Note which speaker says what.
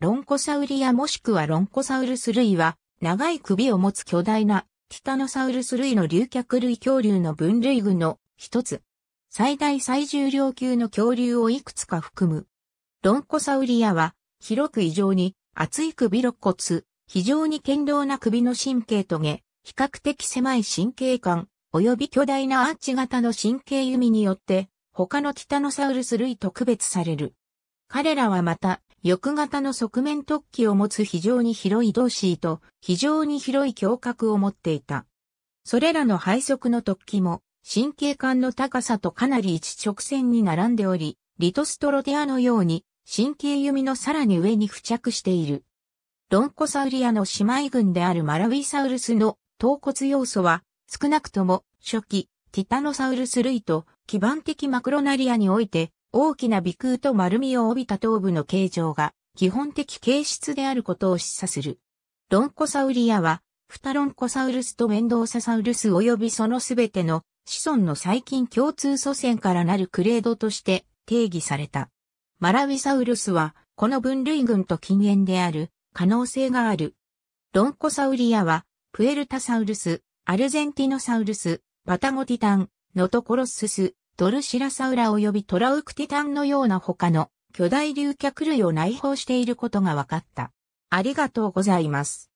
Speaker 1: ロンコサウリアもしくはロンコサウルス類は、長い首を持つ巨大なティタノサウルス類の竜脚類恐竜の分類群の一つ。最大最重量級の恐竜をいくつか含む。ロンコサウリアは、広く異常に、厚い首肋骨、非常に堅牢な首の神経とげ、比較的狭い神経管、及び巨大なアーチ型の神経弓によって、他のティタノサウルス類と区別される。彼らはまた、翼型の側面突起を持つ非常に広い同士と非常に広い胸郭を持っていた。それらの背側の突起も神経管の高さとかなり一直線に並んでおり、リトストロテアのように神経弓のさらに上に付着している。ロンコサウリアの姉妹群であるマラウィサウルスの頭骨要素は少なくとも初期ティタノサウルス類と基盤的マクロナリアにおいて大きな鼻腔と丸みを帯びた頭部の形状が基本的形質であることを示唆する。ロンコサウリアは、フタロンコサウルスとメンドーササウルス及びそのすべての子孫の最近共通祖先からなるクレードとして定義された。マラウィサウルスは、この分類群と近縁である可能性がある。ロンコサウリアは、プエルタサウルス、アルゼンティノサウルス、パタゴティタン、ノトコロッスス、ドルシラサウラ及びトラウクティタンのような他の巨大竜脚類を内包していることが分かった。ありがとうございます。